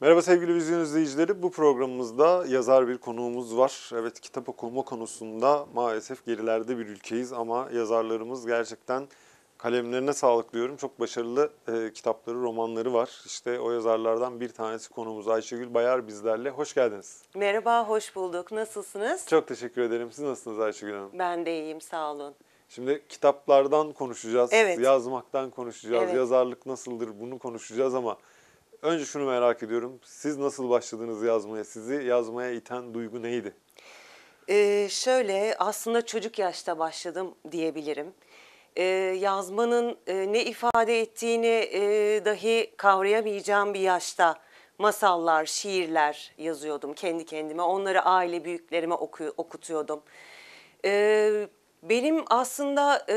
Merhaba sevgili vizyon izleyicileri. Bu programımızda yazar bir konuğumuz var. Evet kitap okuma konusunda maalesef gerilerde bir ülkeyiz ama yazarlarımız gerçekten kalemlerine sağlık diyorum. Çok başarılı e, kitapları, romanları var. İşte o yazarlardan bir tanesi konuğumuz Ayşegül Bayar bizlerle. Hoş geldiniz. Merhaba, hoş bulduk. Nasılsınız? Çok teşekkür ederim. Siz nasılsınız Ayşegül Hanım? Ben de iyiyim, sağ olun. Şimdi kitaplardan konuşacağız, evet. yazmaktan konuşacağız, evet. yazarlık nasıldır bunu konuşacağız ama önce şunu merak ediyorum. Siz nasıl başladınız yazmaya? Sizi yazmaya iten duygu neydi? Ee, şöyle aslında çocuk yaşta başladım diyebilirim. Ee, yazmanın e, ne ifade ettiğini e, dahi kavrayamayacağım bir yaşta masallar, şiirler yazıyordum kendi kendime. Onları aile büyüklerime oku okutuyordum. Ee, benim aslında e,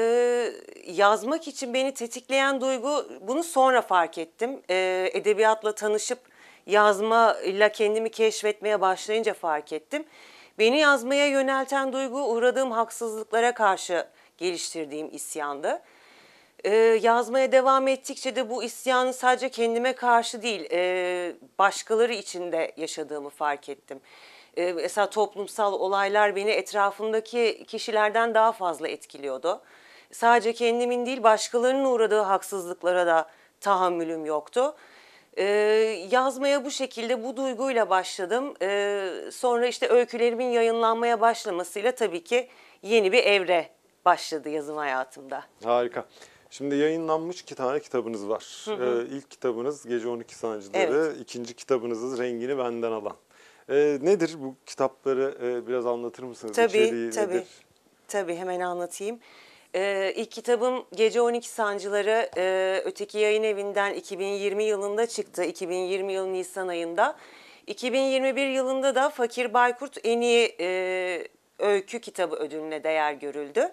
yazmak için beni tetikleyen duygu bunu sonra fark ettim. E, edebiyatla tanışıp yazma ile kendimi keşfetmeye başlayınca fark ettim. Beni yazmaya yönelten duygu uğradığım haksızlıklara karşı geliştirdiğim isyandı. E, yazmaya devam ettikçe de bu isyanı sadece kendime karşı değil e, başkaları için de yaşadığımı fark ettim. Ee, mesela toplumsal olaylar beni etrafımdaki kişilerden daha fazla etkiliyordu. Sadece kendimin değil başkalarının uğradığı haksızlıklara da tahammülüm yoktu. E, yazmaya bu şekilde bu duyguyla başladım. E, sonra işte öykülerimin yayınlanmaya başlamasıyla tabii ki yeni bir evre başladı yazım hayatımda. Harika. Şimdi yayınlanmış iki tane kitabınız var. Hı hı. Ee, ilk kitabınız Gece 12 Sancıları, evet. ikinci kitabınızız Rengini Benden Alan. E, nedir bu kitapları e, biraz anlatır mısınız? Tabii İçeriği tabii. Tabii hemen anlatayım. Ee, ilk kitabım Gece 12 Sancıları e, Öteki Yayın Evi'nden 2020 yılında çıktı. 2020 yılının Nisan ayında. 2021 yılında da Fakir Baykurt en iyi e, öykü kitabı ödülüne değer görüldü.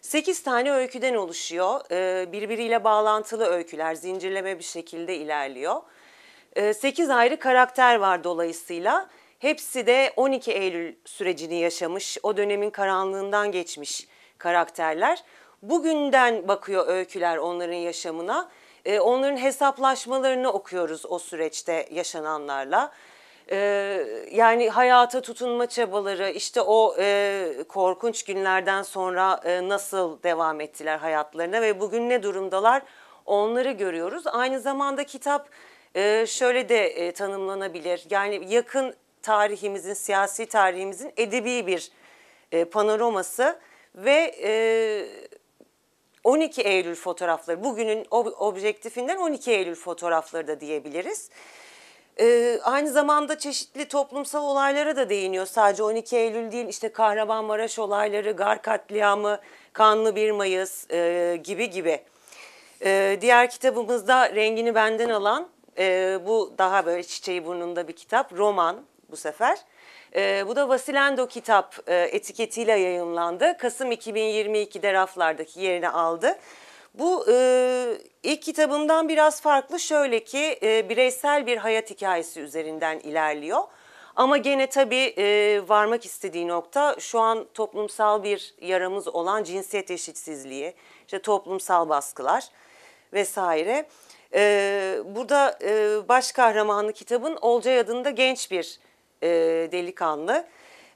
8 tane öyküden oluşuyor. E, birbiriyle bağlantılı öyküler zincirleme bir şekilde ilerliyor. E, 8 ayrı karakter var dolayısıyla. Hepsi de 12 Eylül sürecini yaşamış, o dönemin karanlığından geçmiş karakterler. Bugünden bakıyor öyküler onların yaşamına. Ee, onların hesaplaşmalarını okuyoruz o süreçte yaşananlarla. Ee, yani hayata tutunma çabaları, işte o e, korkunç günlerden sonra e, nasıl devam ettiler hayatlarına ve bugün ne durumdalar onları görüyoruz. Aynı zamanda kitap e, şöyle de tanımlanabilir. Yani yakın tarihimizin, siyasi tarihimizin edebi bir e, panoraması ve e, 12 Eylül fotoğrafları, bugünün ob objektifinden 12 Eylül fotoğrafları da diyebiliriz. Ee, aynı zamanda çeşitli toplumsal olaylara da değiniyor. Sadece 12 Eylül değil işte Kahramanmaraş olayları, Gar katliamı, Kanlı 1 Mayıs e, gibi gibi. Ee, diğer kitabımızda rengini benden alan e, bu daha böyle çiçeği burnunda bir kitap. Roman, bu sefer. E, bu da Vasilendo kitap e, etiketiyle yayınlandı. Kasım 2022'de raflardaki yerini aldı. Bu e, ilk kitabımdan biraz farklı şöyle ki e, bireysel bir hayat hikayesi üzerinden ilerliyor. Ama gene tabii e, varmak istediği nokta şu an toplumsal bir yaramız olan cinsiyet eşitsizliği, işte toplumsal baskılar vesaire. E, burada e, baş kahramanı kitabın Olcay adında genç bir e, delikanlı.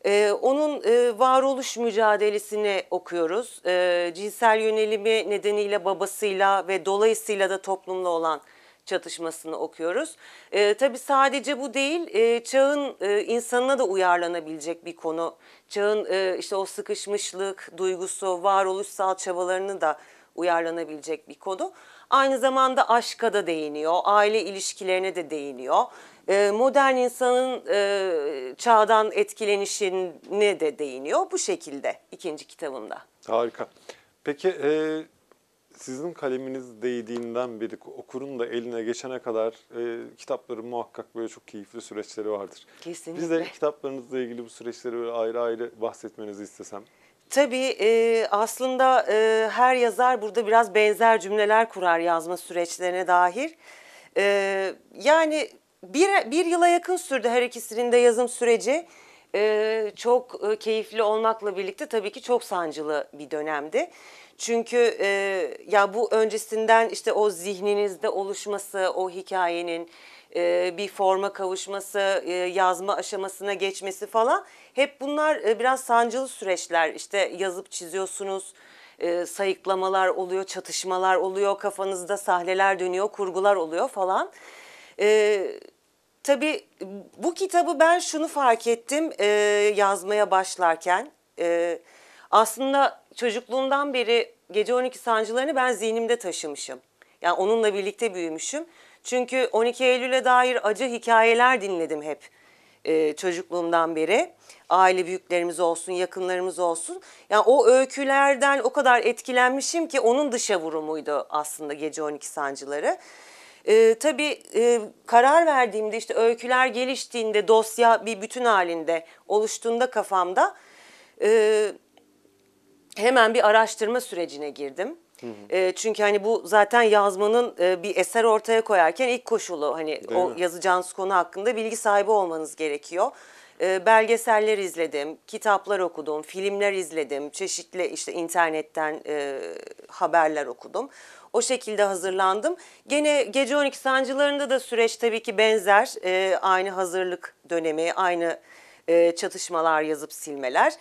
E, onun e, varoluş mücadelesini okuyoruz. E, cinsel yönelimi nedeniyle babasıyla ve dolayısıyla da toplumla olan çatışmasını okuyoruz. E, tabii sadece bu değil, e, çağın e, insanına da uyarlanabilecek bir konu. Çağın e, işte o sıkışmışlık duygusu, varoluşsal çabalarını da uyarlanabilecek bir konu. Aynı zamanda aşka da değiniyor, aile ilişkilerine de değiniyor e, modern insanın e, çağdan etkilenişine de değiniyor bu şekilde ikinci kitabında. Harika. Peki e, sizin kaleminiz değdiğinden beri okurun da eline geçene kadar e, kitapların muhakkak böyle çok keyifli süreçleri vardır. Kesinlikle. Biz de kitaplarınızla ilgili bu süreçleri böyle ayrı ayrı bahsetmenizi istesem. Tabii e, aslında e, her yazar burada biraz benzer cümleler kurar yazma süreçlerine dair. E, yani bir, bir yıla yakın sürdü her ikisinin de yazım süreci. Ee, çok e, keyifli olmakla birlikte tabii ki çok sancılı bir dönemdi. Çünkü e, ya bu öncesinden işte o zihninizde oluşması, o hikayenin e, bir forma kavuşması, e, yazma aşamasına geçmesi falan hep bunlar e, biraz sancılı süreçler. İşte yazıp çiziyorsunuz, e, sayıklamalar oluyor, çatışmalar oluyor, kafanızda sahneler dönüyor, kurgular oluyor falan. Ee, tabii bu kitabı ben şunu fark ettim e, yazmaya başlarken. E, aslında çocukluğumdan beri gece 12 sancılarını ben zihnimde taşımışım. Yani onunla birlikte büyümüşüm. Çünkü 12 Eylül'e dair acı hikayeler dinledim hep e, çocukluğumdan beri. Aile büyüklerimiz olsun, yakınlarımız olsun. Yani o öykülerden o kadar etkilenmişim ki onun dışa vurumuydu aslında gece 12 sancıları. E, tabii e, karar verdiğimde işte öyküler geliştiğinde dosya bir bütün halinde oluştuğunda kafamda e, hemen bir araştırma sürecine girdim. E, çünkü hani bu zaten yazmanın e, bir eser ortaya koyarken ilk koşulu hani Değil o mi? yazacağınız konu hakkında bilgi sahibi olmanız gerekiyor. Ee, belgeseller izledim, kitaplar okudum, filmler izledim, çeşitli işte internetten e, haberler okudum. O şekilde hazırlandım. Gene gece 12 sancılarında da süreç tabii ki benzer. E, aynı hazırlık dönemi, aynı e, çatışmalar yazıp silmeler.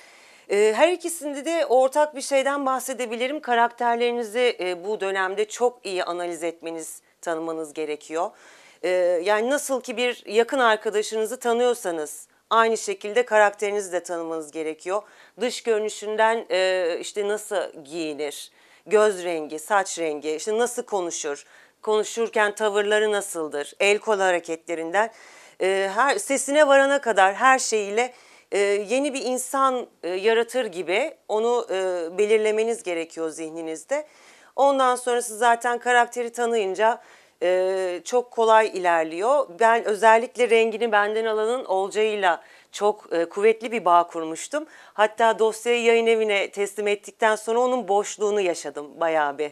Ee, her ikisinde de ortak bir şeyden bahsedebilirim. Karakterlerinizi e, bu dönemde çok iyi analiz etmeniz, tanımanız gerekiyor. Yani nasıl ki bir yakın arkadaşınızı tanıyorsanız, aynı şekilde karakterinizi de tanımanız gerekiyor. Dış görünüşünden e, işte nasıl giyinir, göz rengi, saç rengi, işte nasıl konuşur, konuşurken tavırları nasıldır, el kol hareketlerinden e, her sesine varana kadar her şeyiyle e, yeni bir insan e, yaratır gibi onu e, belirlemeniz gerekiyor zihninizde. Ondan sonrası zaten karakteri tanıyınca e, çok kolay ilerliyor. Ben özellikle rengini benden alanın Olcay'la çok e, kuvvetli bir bağ kurmuştum. Hatta dosyayı yayın evine teslim ettikten sonra onun boşluğunu yaşadım bayağı bir.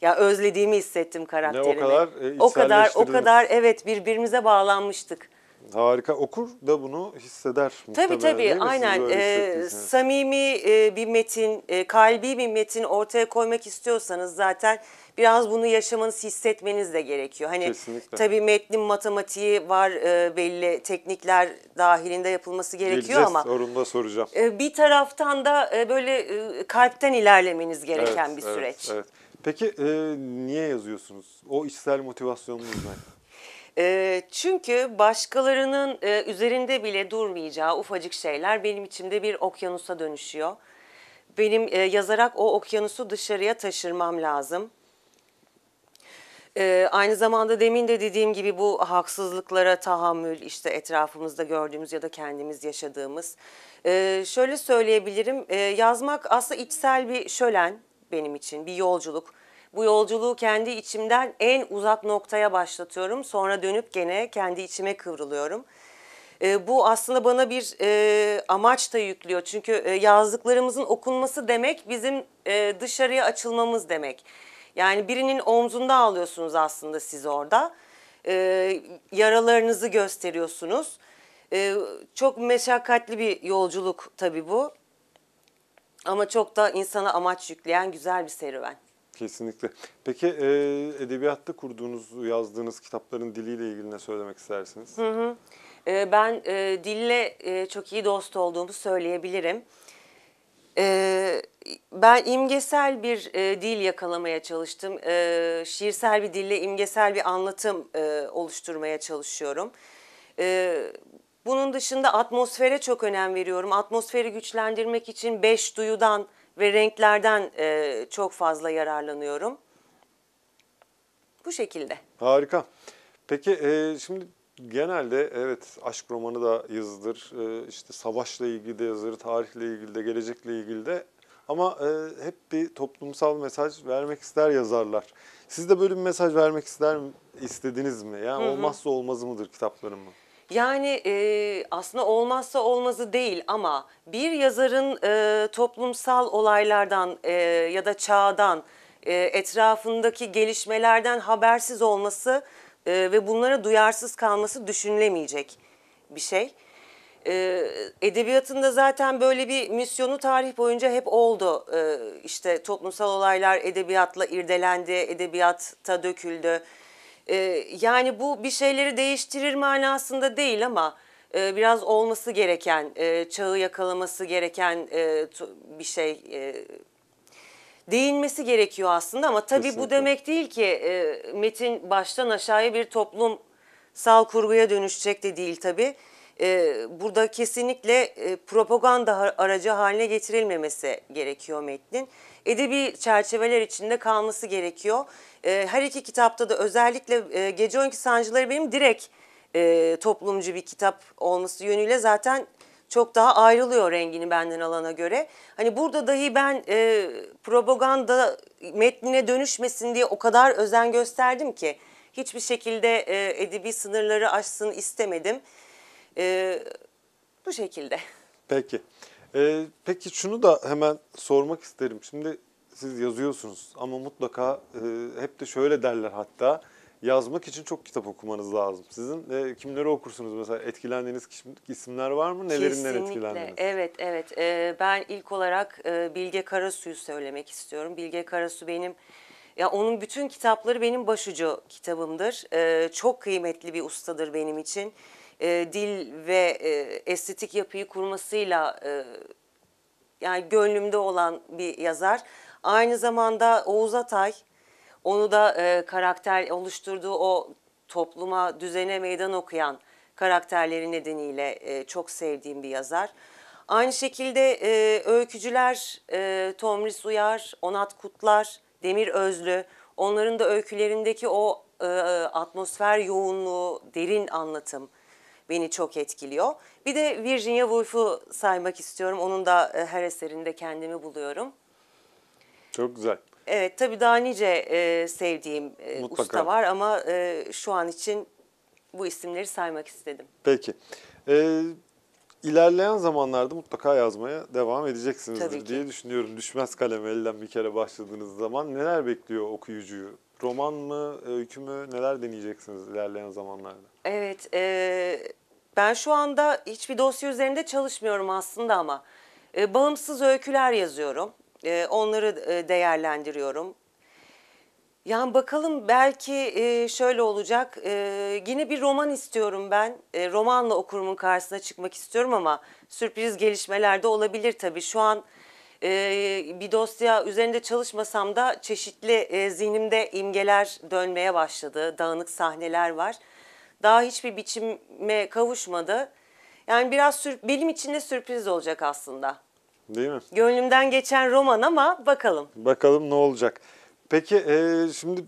Ya özlediğimi hissettim karakterimi. Ne o kadar e, O kadar o kadar evet birbirimize bağlanmıştık. Harika. Okur da bunu hisseder. Tabii tabii aynen. Ee, samimi e, bir metin, e, kalbi bir metin ortaya koymak istiyorsanız zaten biraz bunu yaşamanız, hissetmeniz de gerekiyor. Hani Kesinlikle. tabii metnin matematiği var, e, belli teknikler dahilinde yapılması gerekiyor Geleceğiz, ama sorunda soracağım. E, bir taraftan da e, böyle e, kalpten ilerlemeniz gereken evet, bir evet, süreç. Evet, Peki e, niye yazıyorsunuz? O içsel motivasyonunuz ne? E, çünkü başkalarının e, üzerinde bile durmayacağı ufacık şeyler benim içimde bir okyanusa dönüşüyor. Benim e, yazarak o okyanusu dışarıya taşırmam lazım. Ee, aynı zamanda demin de dediğim gibi bu haksızlıklara tahammül işte etrafımızda gördüğümüz ya da kendimiz yaşadığımız. Ee, şöyle söyleyebilirim e, yazmak aslında içsel bir şölen benim için bir yolculuk. Bu yolculuğu kendi içimden en uzak noktaya başlatıyorum sonra dönüp gene kendi içime kıvrılıyorum. E, bu aslında bana bir e, amaç da yüklüyor çünkü e, yazdıklarımızın okunması demek bizim e, dışarıya açılmamız demek. Yani birinin omzunda ağlıyorsunuz aslında siz orada. Ee, yaralarınızı gösteriyorsunuz. Ee, çok meşakkatli bir yolculuk tabii bu. Ama çok da insana amaç yükleyen güzel bir serüven. Kesinlikle. Peki e, edebiyatta kurduğunuz, yazdığınız kitapların diliyle ilgili ne söylemek istersiniz? Hı hı. E, ben e, dille e, çok iyi dost olduğumu söyleyebilirim. Ee, ben imgesel bir e, dil yakalamaya çalıştım. E, şiirsel bir dille imgesel bir anlatım e, oluşturmaya çalışıyorum. E, bunun dışında atmosfere çok önem veriyorum. Atmosferi güçlendirmek için beş duyudan ve renklerden e, çok fazla yararlanıyorum. Bu şekilde. Harika. Peki e, şimdi Genelde evet aşk romanı da yazılır, e, işte savaşla ilgili de yazılır, tarihle ilgili de, gelecekle ilgili de. Ama e, hep bir toplumsal mesaj vermek ister yazarlar. Siz de böyle bir mesaj vermek ister mi, istediniz mi? Yani hı hı. olmazsa olmazı mıdır kitapların mı? Yani e, aslında olmazsa olmazı değil ama bir yazarın e, toplumsal olaylardan e, ya da çağdan, e, etrafındaki gelişmelerden habersiz olması e, ve bunlara duyarsız kalması düşünülemeyecek bir şey. E, edebiyatında zaten böyle bir misyonu tarih boyunca hep oldu. E, işte toplumsal olaylar edebiyatla irdelendi, edebiyatta döküldü. E, yani bu bir şeyleri değiştirir manasında değil ama e, biraz olması gereken, e, çağı yakalaması gereken e, bir şey e, değinmesi gerekiyor aslında ama tabii Kesinlikle. bu demek değil ki e, Metin baştan aşağıya bir toplum sal kurguya dönüşecek de değil tabii. E, burada kesinlikle e, propaganda aracı haline getirilmemesi gerekiyor metnin. Edebi çerçeveler içinde kalması gerekiyor. E, her iki kitapta da özellikle Gece 12 Sancıları benim direkt toplumcu bir kitap olması yönüyle zaten çok daha ayrılıyor rengini benden alana göre. Hani burada dahi ben e, propaganda metnine dönüşmesin diye o kadar özen gösterdim ki hiçbir şekilde e, edebi sınırları aşsın istemedim. E, bu şekilde. Peki. E, peki şunu da hemen sormak isterim. Şimdi siz yazıyorsunuz ama mutlaka e, hep de şöyle derler hatta yazmak için çok kitap okumanız lazım. Sizin e, kimleri okursunuz mesela etkilendiğiniz isimler var mı? Nelerinden Kesinlikle. etkilendiniz? Evet, evet. E, ben ilk olarak e, Bilge Karasu'yu söylemek istiyorum. Bilge Karasu benim ya onun bütün kitapları benim başucu kitabımdır. E, çok kıymetli bir ustadır benim için. E, dil ve e, estetik yapıyı kurmasıyla e, yani gönlümde olan bir yazar. Aynı zamanda Oğuz Atay onu da e, karakter oluşturduğu o topluma, düzene meydan okuyan karakterleri nedeniyle e, çok sevdiğim bir yazar. Aynı şekilde e, öykücüler e, Tomris Uyar, Onat Kutlar, Demir Özlü onların da öykülerindeki o e, atmosfer yoğunluğu, derin anlatım beni çok etkiliyor. Bir de Virginia Woolf'u saymak istiyorum. Onun da e, her eserinde kendimi buluyorum. Çok güzel. Evet tabii daha nice e, sevdiğim e, usta var ama e, şu an için bu isimleri saymak istedim. Peki. Ee, ilerleyen zamanlarda mutlaka yazmaya devam edeceksinizdir diye düşünüyorum. Düşmez kalem elden bir kere başladığınız zaman neler bekliyor okuyucuyu? Roman mı, öykü mü, neler deneyeceksiniz ilerleyen zamanlarda? Evet, e, ben şu anda hiçbir dosya üzerinde çalışmıyorum aslında ama e, bağımsız öyküler yazıyorum. Ee, onları e, değerlendiriyorum. Yani bakalım belki e, şöyle olacak. Ee, yine bir roman istiyorum ben. Ee, romanla okurumun karşısına çıkmak istiyorum ama sürpriz gelişmeler de olabilir tabii. Şu an e, bir dosya üzerinde çalışmasam da çeşitli zihnimde imgeler dönmeye başladı. Dağınık sahneler var. Daha hiçbir biçime kavuşmadı. Yani biraz benim için de sürpriz olacak aslında. Değil mi? Gönlümden geçen roman ama bakalım. Bakalım ne olacak. Peki e, şimdi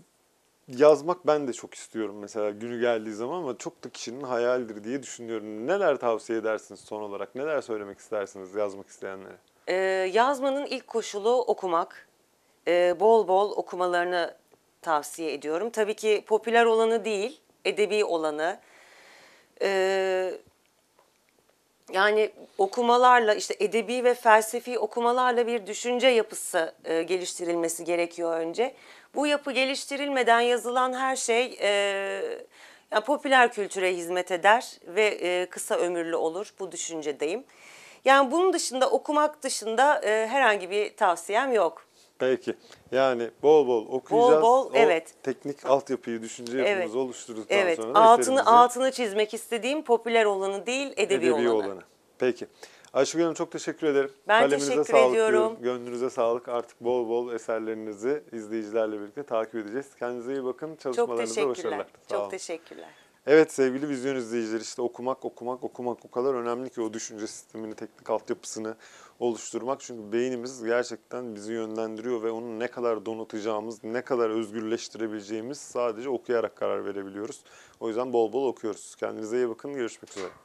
yazmak ben de çok istiyorum mesela günü geldiği zaman ama çok da kişinin hayaldir diye düşünüyorum. Neler tavsiye edersiniz son olarak? Neler söylemek istersiniz yazmak isteyenlere? Ee, yazmanın ilk koşulu okumak. Ee, bol bol okumalarını tavsiye ediyorum. Tabii ki popüler olanı değil, edebi olanı. Ee, yani okumalarla işte edebi ve felsefi okumalarla bir düşünce yapısı e, geliştirilmesi gerekiyor önce. Bu yapı geliştirilmeden yazılan her şey e, yani popüler kültüre hizmet eder ve e, kısa ömürlü olur bu düşüncedeyim. Yani bunun dışında okumak dışında e, herhangi bir tavsiyem yok. Belki. Yani bol bol okuyacağız. Bol bol, o evet. teknik altyapıyı, düşünce yapımızı evet. oluşturduktan evet. sonra altını altını çizmek istediğim popüler olanı değil, edebi, edebi olanı. olanı. Peki. Ayşegül Hanım çok teşekkür ederim. Ben Kaleminize teşekkür sağlık ediyorum. Diyorum. Gönlünüze sağlık. Artık bol bol eserlerinizi izleyicilerle birlikte takip edeceğiz. Kendinize iyi bakın. Çalışmalarınıza çok başarılar. Sağ çok teşekkürler. Evet sevgili vizyon izleyiciler işte okumak okumak okumak o kadar önemli ki o düşünce sistemini, teknik altyapısını, oluşturmak. Çünkü beynimiz gerçekten bizi yönlendiriyor ve onu ne kadar donatacağımız, ne kadar özgürleştirebileceğimiz sadece okuyarak karar verebiliyoruz. O yüzden bol bol okuyoruz. Kendinize iyi bakın. Görüşmek üzere.